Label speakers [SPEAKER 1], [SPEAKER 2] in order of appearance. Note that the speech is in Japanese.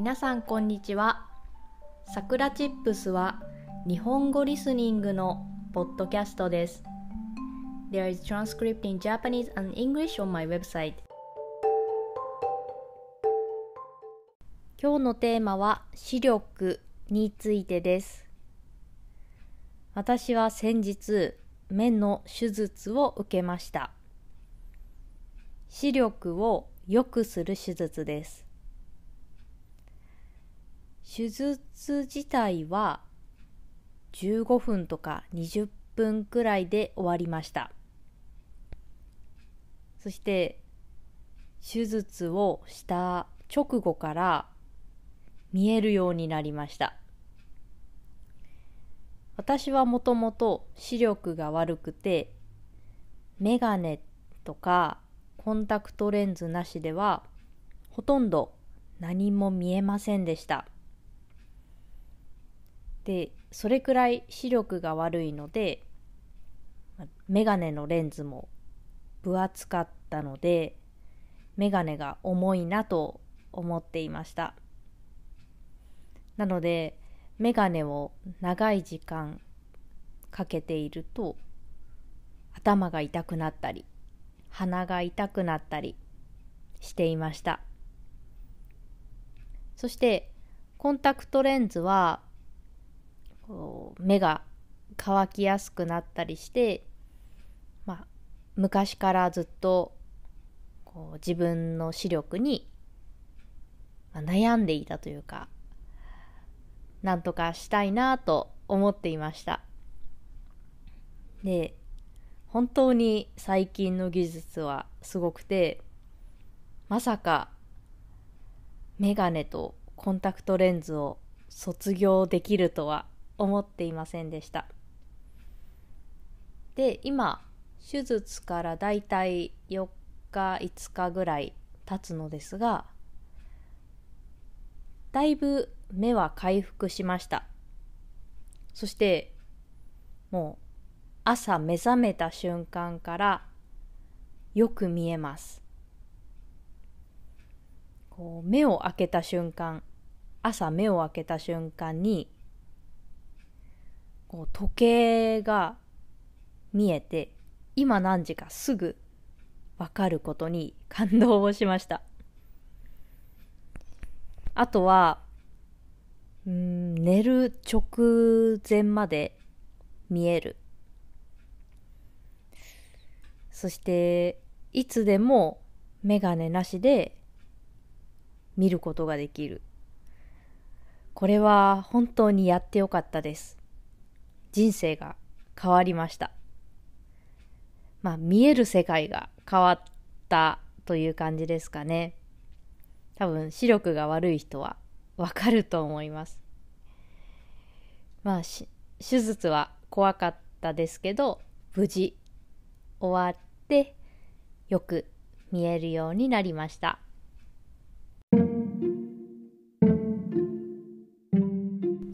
[SPEAKER 1] 皆さんこんにちはさくらチップスは日本語リスニングのポッドキャストです There is transcript in Japanese and English on my website 今日のテーマ
[SPEAKER 2] は視力についてです私は先日目の手術を受けました視力を良くする手術です手術自体は15分とか20分くらいで終わりましたそして手術をした直後から見えるようになりました私はもともと視力が悪くてメガネとかコンタクトレンズなしではほとんど何も見えませんでした。でそれくらい視力が悪いのでメガネのレンズも分厚かったのでメガネが重いなと思っていましたなのでメガネを長い時間かけていると頭が痛くなったり鼻が痛くなったりしていましたそしてコンタクトレンズはこう目が乾きやすくなったりして、まあ、昔からずっとこう自分の視力に、まあ、悩んでいたというかなんとかしたいなと思っていましたで本当に最近の技術はすごくてまさかメガネとコンタクトレンズを卒業できるとは思っていませんでしたで今手術からだいたい4日5日ぐらい経つのですがだいぶ目は回復しましたそしてもう朝目覚めた瞬間からよく見えますこう目を開けた瞬間朝目を開けた瞬間にこう時計が見えて今何時かすぐ分かることに感動をしましたあとはうん寝る直前まで見えるそしていつでも眼鏡なしで見ることができるこれは本当にやってよかったです人生が変わりました。まあ、見える世界が変わったという感じですかね。多分、視力が悪い人はわかると思います。まあ、手術は怖かったですけど、無事終わって、よく見えるように
[SPEAKER 1] なりました。